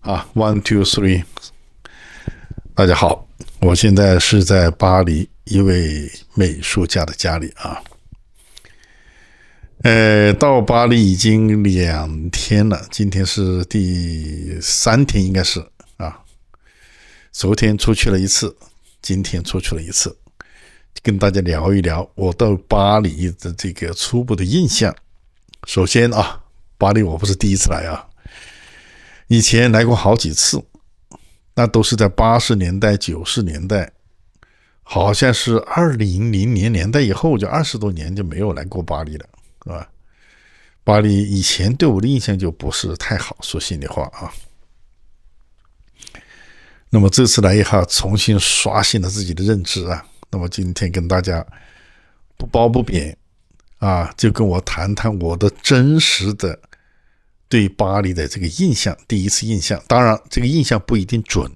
啊，one two three，大家好，我现在是在巴黎一位美术家的家里啊。呃，到巴黎已经两天了，今天是第三天，应该是啊。昨天出去了一次，今天出去了一次，跟大家聊一聊我到巴黎的这个初步的印象。首先啊，巴黎我不是第一次来啊。以前来过好几次，那都是在八十年代、九十年代，好像是二零零零年代以后，就二十多年就没有来过巴黎了，是吧？巴黎以前对我的印象就不是太好，说心里话啊。那么这次来一下，重新刷新了自己的认知啊。那么今天跟大家不褒不贬啊，就跟我谈谈我的真实的。对巴黎的这个印象，第一次印象，当然这个印象不一定准，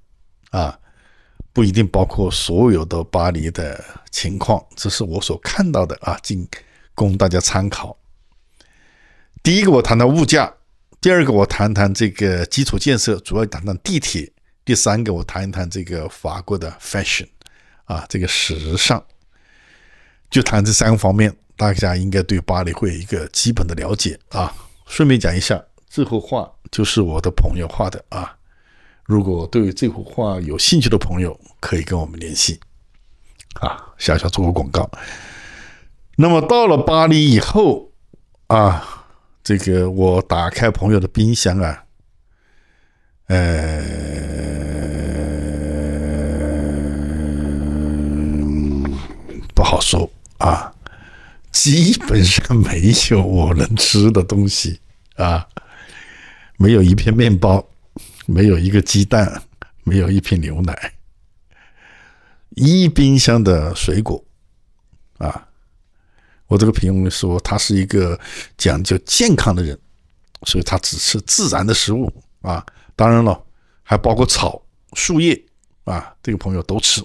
啊，不一定包括所有的巴黎的情况，这是我所看到的啊，仅供大家参考。第一个我谈谈物价，第二个我谈谈这个基础建设，主要谈谈地铁，第三个我谈一谈这个法国的 fashion，啊，这个时尚，就谈这三个方面，大家应该对巴黎会有一个基本的了解啊，顺便讲一下。这幅画就是我的朋友画的啊！如果对这幅画有兴趣的朋友，可以跟我们联系啊！小小做个广告。那么到了巴黎以后啊，这个我打开朋友的冰箱啊，呃，不好说啊，基本上没有我能吃的东西啊。没有一片面包，没有一个鸡蛋，没有一瓶牛奶，一冰箱的水果，啊！我这个朋友说他是一个讲究健康的人，所以他只吃自然的食物啊，当然了，还包括草、树叶啊，这个朋友都吃，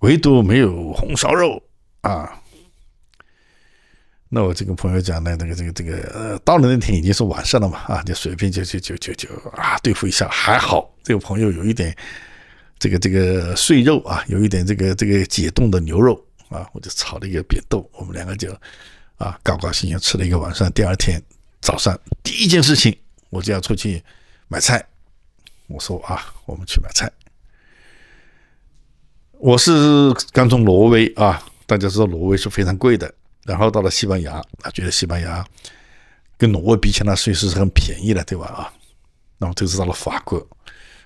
唯独没有红烧肉啊。那我就跟朋友讲呢，那个这个这个呃，到了那天已经是晚上了嘛，啊，就随便就就就就就啊对付一下，还好这个朋友有一点这个这个碎肉啊，有一点这个这个解冻的牛肉啊，我就炒了一个扁豆，我们两个就啊高高兴兴吃了一个晚上。第二天早上第一件事情我就要出去买菜，我说啊，我们去买菜。我是刚从挪威啊，大家知道挪威是非常贵的。然后到了西班牙啊，觉得西班牙跟挪威比起来，税收是很便宜的，对吧？啊，那么这次到了法国，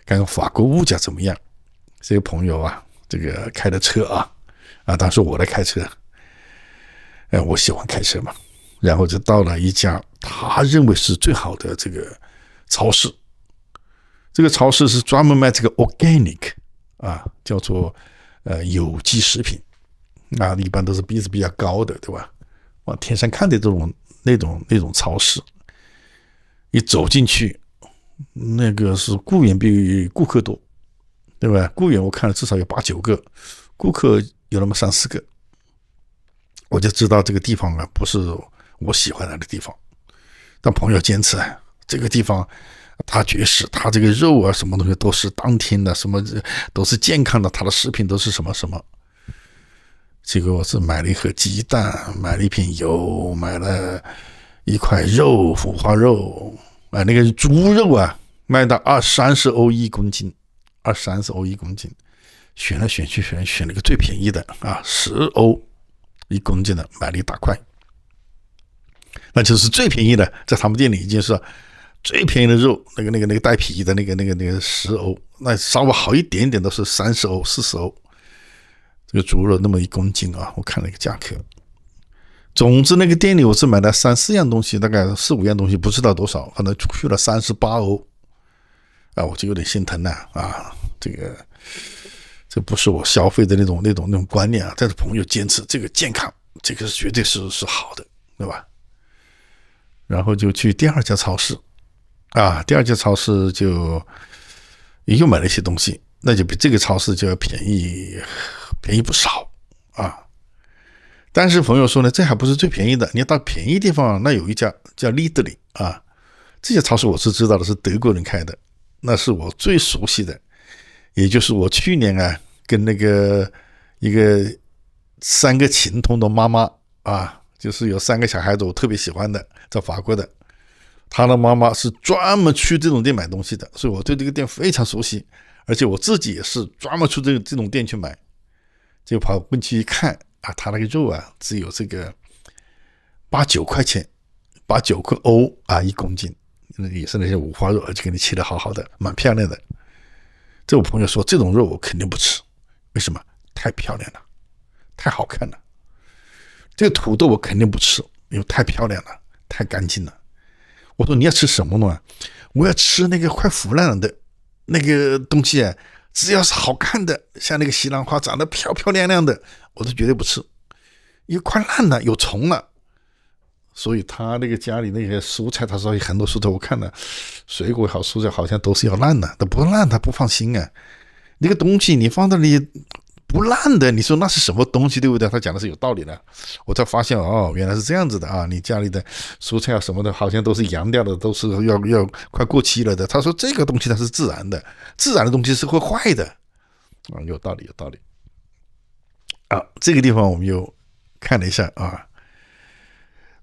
看看法国物价怎么样。这个朋友啊，这个开的车啊，啊，当时我来开车，哎，我喜欢开车嘛，然后就到了一家他认为是最好的这个超市。这个超市是专门卖这个 organic 啊，叫做呃有机食品。啊，一般都是鼻子比较高的，对吧？往天上看的这种那种那种超市，一走进去，那个是雇员比顾客多，对吧？雇员我看了至少有八九个，顾客有那么三四个，我就知道这个地方啊不是我喜欢来的地方。但朋友坚持，这个地方他绝食，他这个肉啊什么东西都是当天的，什么都是健康的，他的食品都是什么什么。这个我是买了一盒鸡蛋，买了一瓶油，买了一块肉，五花肉，买那个猪肉啊，卖到二三十欧一公斤，二三十欧一公斤，选来选去选选了个最便宜的啊，十欧一公斤的买了一大块，那就是最便宜的，在他们店里已经是最便宜的肉，那个那个那个带皮的那个那个那个十欧，那稍微好一点点都是三十欧四十欧。这个猪肉那么一公斤啊，我看了一个价格。总之，那个店里我是买了三四样东西，大概四五样东西，不知道多少，反正去了三十八欧。啊，我就有点心疼了啊，这个这不是我消费的那种、那种、那种观念啊。但是朋友坚持，这个健康，这个是绝对是是好的，对吧？然后就去第二家超市，啊，第二家超市就又买了一些东西。那就比这个超市就要便宜便宜不少啊！但是朋友说呢，这还不是最便宜的。你要到便宜地方，那有一家叫利德里啊，这些超市我是知道的，是德国人开的，那是我最熟悉的。也就是我去年啊，跟那个一个三个情童的妈妈啊，就是有三个小孩子，我特别喜欢的，在法国的，他的妈妈是专门去这种店买东西的，所以我对这个店非常熟悉。而且我自己也是专门去这这种店去买，就跑过去一看啊，他那个肉啊只有这个八九块钱，八九个欧啊一公斤，那也是那些五花肉，而且给你切的好好的，蛮漂亮的。这我朋友说这种肉我肯定不吃，为什么？太漂亮了，太好看了。这个土豆我肯定不吃，因为太漂亮了，太干净了。我说你要吃什么呢？我要吃那个快腐烂了的。那个东西啊，只要是好看的，像那个西兰花长得漂漂亮亮的，我都绝对不吃，为快烂了，有虫了。所以他那个家里那些蔬菜，他说有很多蔬菜，我看了，水果好，蔬菜好像都是要烂的，都不烂他不放心啊。那个东西你放到你。不烂的，你说那是什么东西，对不对？他讲的是有道理的。我才发现哦，原来是这样子的啊！你家里的蔬菜啊什么的，好像都是扬掉的，都是要要快过期了的。他说这个东西它是自然的，自然的东西是会坏的啊，有道理，有道理啊。这个地方我们又看了一下啊。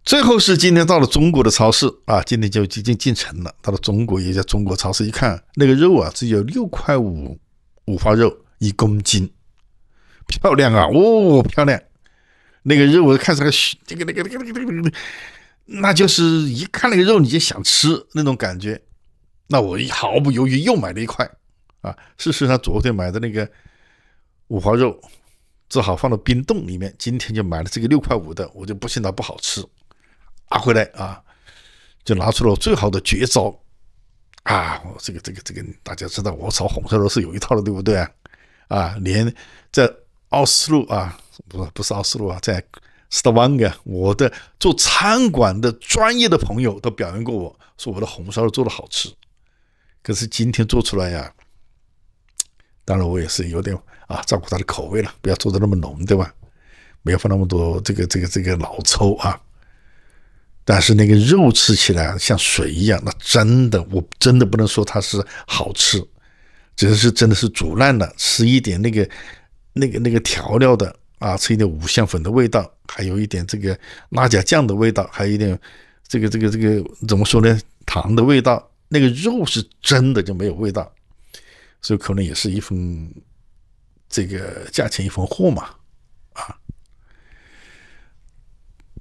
最后是今天到了中国的超市啊，今天就接近进城了，到了中国一家中国超市，一看那个肉啊，只有六块五五花肉一公斤。漂亮啊，哦，漂亮！那个肉，我看着去，这个、那个、那个、那个、那个，那就是一看那个肉你就想吃那种感觉。那我毫不犹豫又买了一块，啊，事实上昨天买的那个五花肉，正好放到冰冻里面，今天就买了这个六块五的，我就不信它不好吃，拿回来啊，就拿出了我最好的绝招，啊，我这个、这个、这个，大家知道我炒红烧肉是有一套的，对不对？啊，连这。奥斯陆啊，不是不是奥斯陆啊，在斯德旺格，我的做餐馆的专业的朋友都表扬过我，说我的红烧肉做的好吃。可是今天做出来呀，当然我也是有点啊照顾他的口味了，不要做的那么浓，对吧？没有放那么多这个这个这个老抽啊。但是那个肉吃起来像水一样，那真的我真的不能说它是好吃，只是真的是煮烂了，吃一点那个。那个那个调料的啊，吃一点五香粉的味道，还有一点这个辣椒酱的味道，还有一点这个这个这个怎么说呢？糖的味道，那个肉是真的就没有味道，所以可能也是一分这个价钱一分货嘛，啊，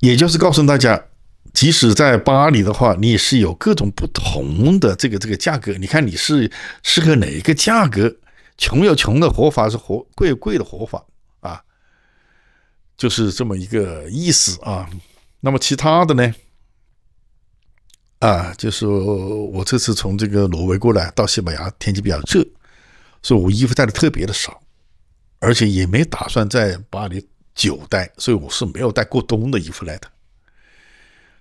也就是告诉大家，即使在巴黎的话，你也是有各种不同的这个这个价格，你看你是适合哪一个价格。穷有穷的活法，是活贵有贵的活法，啊，就是这么一个意思啊。那么其他的呢？啊，就是我这次从这个挪威过来到西班牙，天气比较热，所以我衣服带的特别的少，而且也没打算在巴黎久待，所以我是没有带过冬的衣服来的。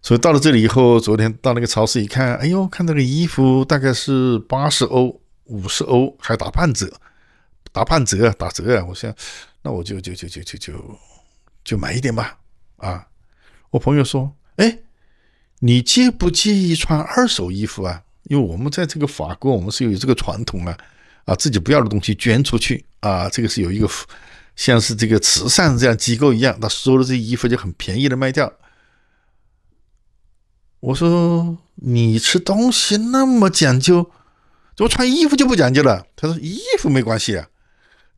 所以到了这里以后，昨天到那个超市一看，哎呦，看那个衣服大概是八十欧。五十欧还打半折，打半折打折啊！我想，那我就就就就就就就买一点吧。啊，我朋友说，哎，你介不介意穿二手衣服啊？因为我们在这个法国，我们是有这个传统啊，啊，自己不要的东西捐出去啊，这个是有一个像是这个慈善这样机构一样，他收了这衣服就很便宜的卖掉。我说，你吃东西那么讲究。怎么穿衣服就不讲究了？他说衣服没关系啊，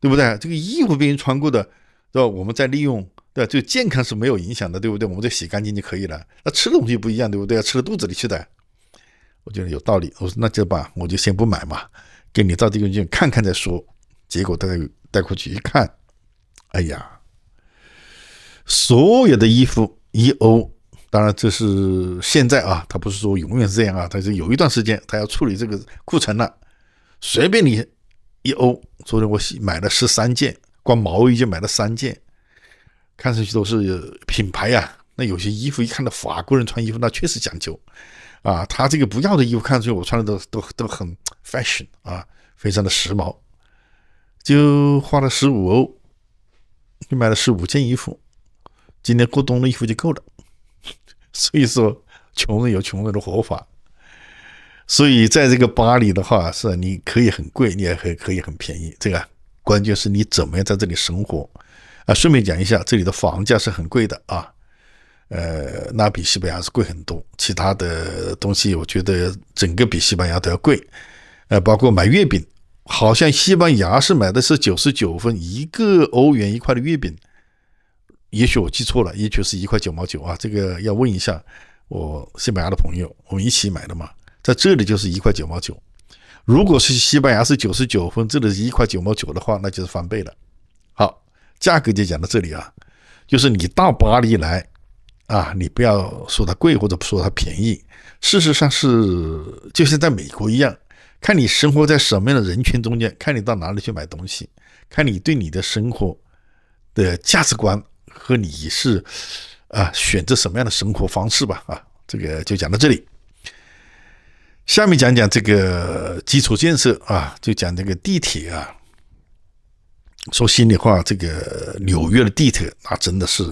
对不对？这个衣服别人穿过的，对吧？我们再利用，对吧？对健康是没有影响的，对不对？我们再洗干净就可以了。那吃的东西不一样，对不对？吃到肚子里去的。我觉得有道理。我说那就把我就先不买嘛，给你照地镜看看再说。结果带带过去一看，哎呀，所有的衣服一欧当然，这是现在啊，他不是说永远是这样啊，他是有一段时间，他要处理这个库存了。随便你一欧，昨天我买了十三件，光毛衣就买了三件，看上去都是品牌呀。那有些衣服一看到法国人穿衣服，那确实讲究啊。他这个不要的衣服，看上去我穿的都都都很 fashion 啊，非常的时髦。就花了十五欧，就买了十五件衣服，今年过冬的衣服就够了。所以说，穷人有穷人的活法。所以，在这个巴黎的话，是你可以很贵，你也可可以很便宜，这个关键是你怎么样在这里生活。啊，顺便讲一下，这里的房价是很贵的啊，呃，那比西班牙是贵很多。其他的东西，我觉得整个比西班牙都要贵。呃，包括买月饼，好像西班牙是买的是九十九分一个欧元一块的月饼。也许我记错了，也许是一块九毛九啊，这个要问一下我西班牙的朋友，我们一起买的嘛，在这里就是一块九毛九。如果是西班牙是九十九分，这里是一块九毛九的话，那就是翻倍了。好，价格就讲到这里啊，就是你到巴黎来啊，你不要说它贵或者不说它便宜，事实上是就像在美国一样，看你生活在什么样的人群中间，看你到哪里去买东西，看你对你的生活的价值观。和你是，啊，选择什么样的生活方式吧，啊，这个就讲到这里。下面讲讲这个基础建设啊，就讲这个地铁啊。说心里话，这个纽约的地铁那真的是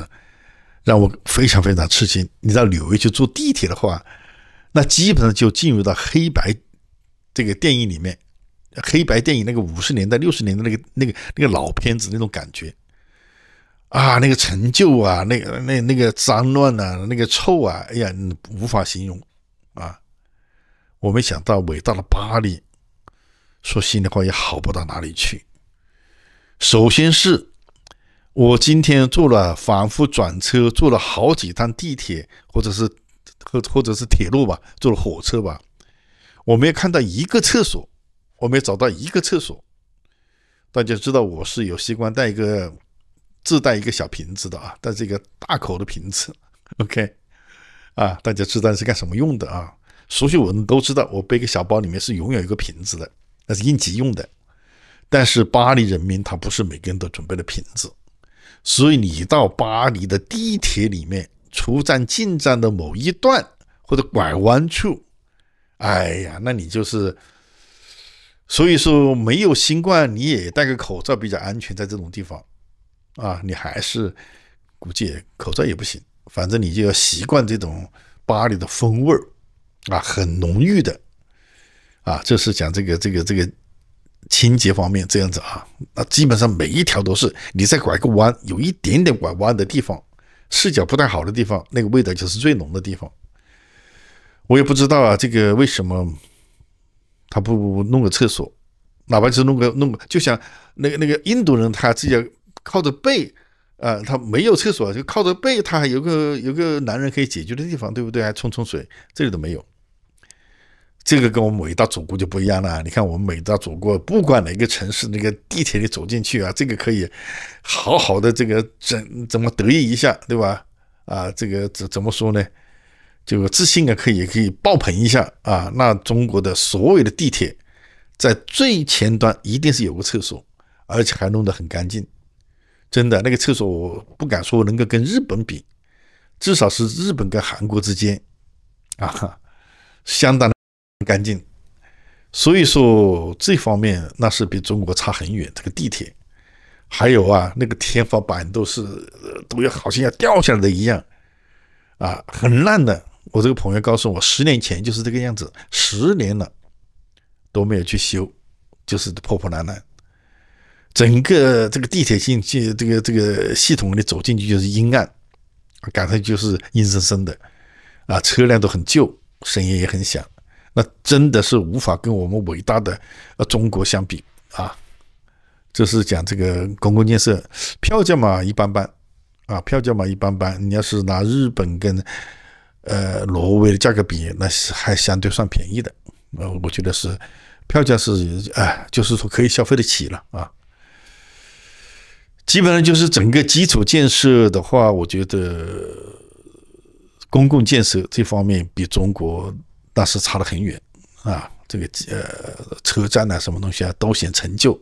让我非常非常吃惊。你到纽约去坐地铁的话，那基本上就进入到黑白这个电影里面，黑白电影那个五十年代、六十年代那个那个那个老片子那种感觉。啊，那个陈旧啊，那个那那个脏乱啊，那个臭啊，哎呀，无法形容啊！我没想到伟大的巴黎，说心里话也好不到哪里去。首先是我今天坐了反复转车，坐了好几趟地铁，或者是或或者是铁路吧，坐了火车吧，我没有看到一个厕所，我没有找到一个厕所。大家知道我是有习惯带一个。自带一个小瓶子的啊，但是一个大口的瓶子，OK，啊，大家知道是干什么用的啊？熟悉我们都知道，我背个小包里面是永远一个瓶子的，那是应急用的。但是巴黎人民他不是每个人都准备了瓶子，所以你到巴黎的地铁里面，出站进站的某一段或者拐弯处，哎呀，那你就是，所以说没有新冠你也戴个口罩比较安全，在这种地方。啊，你还是估计口罩也不行，反正你就要习惯这种巴黎的风味儿啊，很浓郁的啊，就是讲这个这个这个清洁方面这样子啊，那基本上每一条都是，你再拐个弯，有一点点拐弯的地方，视角不太好的地方，那个味道就是最浓的地方。我也不知道啊，这个为什么他不弄个厕所，哪怕是弄个弄个，就像那个那个印度人，他自己靠着背，呃，他没有厕所，就靠着背，他还有个有个男人可以解决的地方，对不对？还冲冲水，这里都没有。这个跟我们伟大祖国就不一样了。你看，我们伟大祖国，不管哪个城市，那个地铁里走进去啊，这个可以好好的这个怎怎么得意一下，对吧？啊，这个怎怎么说呢？就自信啊，可以可以爆棚一下啊！那中国的所有的地铁，在最前端一定是有个厕所，而且还弄得很干净。真的，那个厕所我不敢说能够跟日本比，至少是日本跟韩国之间，啊，相当干净。所以说这方面那是比中国差很远。这个地铁，还有啊，那个天花板都是都要好像要掉下来的一样，啊，很烂的。我这个朋友告诉我，十年前就是这个样子，十年了都没有去修，就是破破烂烂。整个这个地铁进去，这个这个系统里走进去就是阴暗，感觉就是阴森森的，啊，车辆都很旧，声音也很响，那真的是无法跟我们伟大的呃中国相比啊。这是讲这个公共建设，票价嘛一般般，啊，票价嘛一般般。你要是拿日本跟呃挪威的价格比，那是还相对算便宜的，呃，我觉得是票价是啊，就是说可以消费的起了啊。基本上就是整个基础建设的话，我觉得公共建设这方面比中国那是差得很远啊！这个呃，车站呐，什么东西啊，都显陈旧，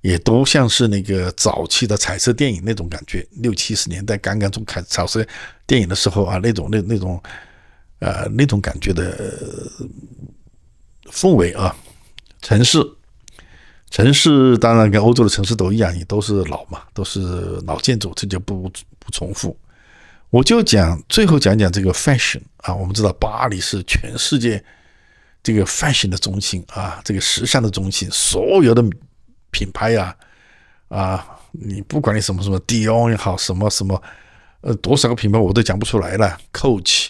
也都像是那个早期的彩色电影那种感觉，六七十年代刚刚从开彩色电影的时候啊，那种那那种，呃，那种感觉的氛围啊，城市。城市当然跟欧洲的城市都一样，也都是老嘛，都是老建筑，这就不不重复。我就讲最后讲讲这个 fashion 啊，我们知道巴黎是全世界这个 fashion 的中心啊，这个时尚的中心，所有的品牌呀啊，你不管你什么什么 d i o n 也好，什么什么呃多少个品牌我都讲不出来了，Coach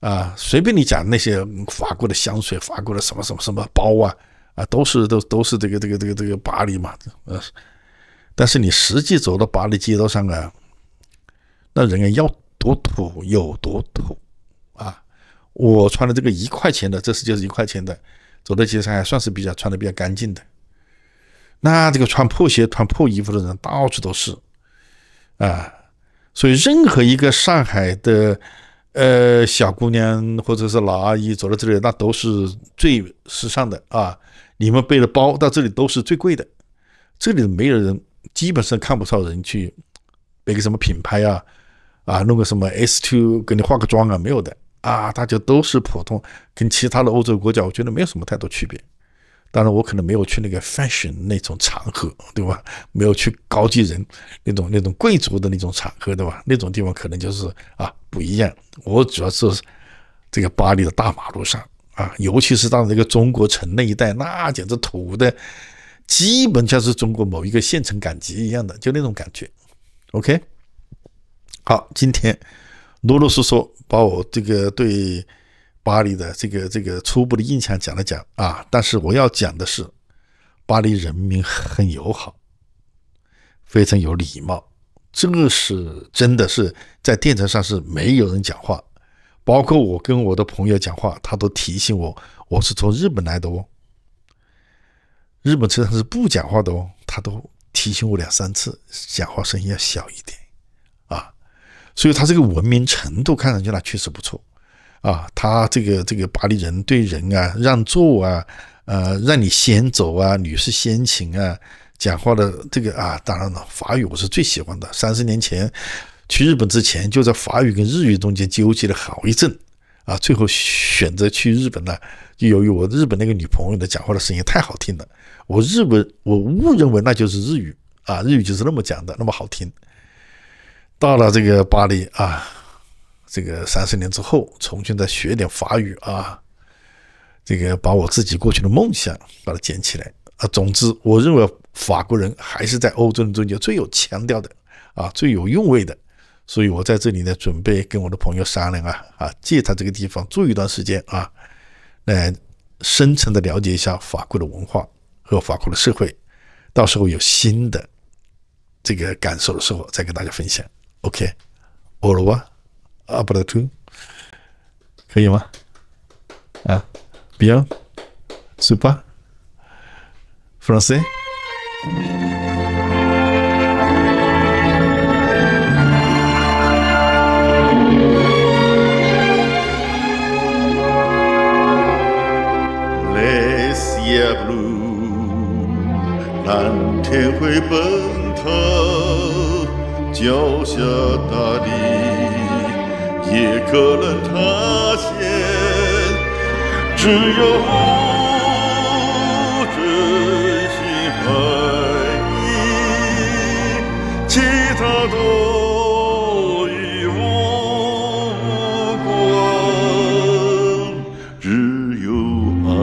啊，随便你讲那些法国的香水，法国的什么什么什么包啊。啊，都是都都是这个这个这个这个巴黎嘛，呃，但是你实际走到巴黎街道上啊，那人家要多土有多土啊！我穿的这个一块钱的，这是就是一块钱的，走在街上还算是比较穿的比较干净的。那这个穿破鞋、穿破衣服的人到处都是啊，所以任何一个上海的呃小姑娘或者是老阿姨走到这里，那都是最时尚的啊。你们背的包到这里都是最贵的，这里没有人，基本上看不到人去背个什么品牌啊，啊弄个什么 S two 给你化个妆啊没有的啊，大家都是普通，跟其他的欧洲国家我觉得没有什么太多区别。当然我可能没有去那个 fashion 那种场合，对吧？没有去高级人那种那种贵族的那种场合，对吧？那种地方可能就是啊不一样。我主要是这个巴黎的大马路上。啊，尤其是到那个中国城那一带，那简直土的，基本像是中国某一个县城赶集一样的，就那种感觉。OK，好，今天啰啰嗦嗦把我这个对巴黎的这个这个初步的印象讲了讲啊，但是我要讲的是，巴黎人民很友好，非常有礼貌，这是真的是在电车上是没有人讲话。包括我跟我的朋友讲话，他都提醒我，我是从日本来的哦。日本车上是不讲话的哦，他都提醒我两三次，讲话声音要小一点啊。所以他这个文明程度看上去那确实不错啊。他这个这个巴黎人对人啊让座啊，呃让你先走啊，女士先请啊，讲话的这个啊当然了，法语我是最喜欢的，三十年前。去日本之前，就在法语跟日语中间纠结了好一阵，啊，最后选择去日本呢，就由于我日本那个女朋友的讲话的声音太好听了，我日本我误认为那就是日语啊，日语就是那么讲的，那么好听。到了这个巴黎啊，这个三十年之后，重新再学点法语啊，这个把我自己过去的梦想把它捡起来啊。总之，我认为法国人还是在欧洲中间最有腔调的啊，最有韵味的。所以我在这里呢，准备跟我的朋友商量啊，啊，借他这个地方住一段时间啊，来深层的了解一下法国的文化和法国的社会，到时候有新的这个感受的时候，再给大家分享。OK，欧罗巴，啊，布达佩 u 可以吗？啊，Bien，super，francis。只有真心爱你，其他都与我无关。只有爱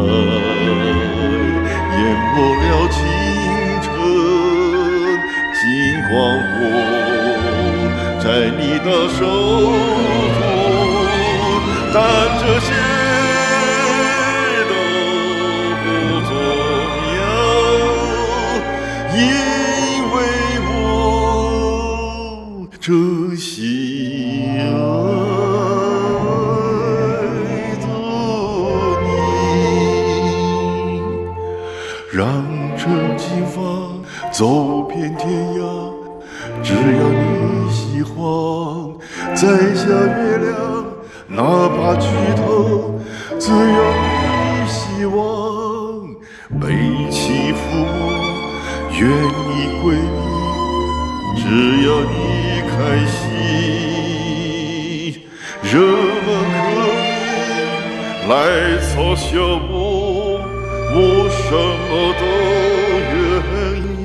淹没了青春，尽管我在你的手中，但这。真心爱着你，让这情放走遍天涯。只要你喜欢，摘下月亮，哪怕剧偷，只要你希望，背起负，愿意归。只要你开心，人们可以来嘲笑我，我什么都愿意。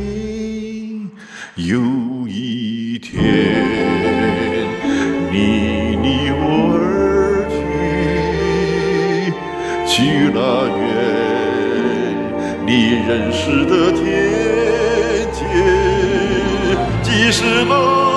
有一天，你离我而去，去那远离人世的天。是梦。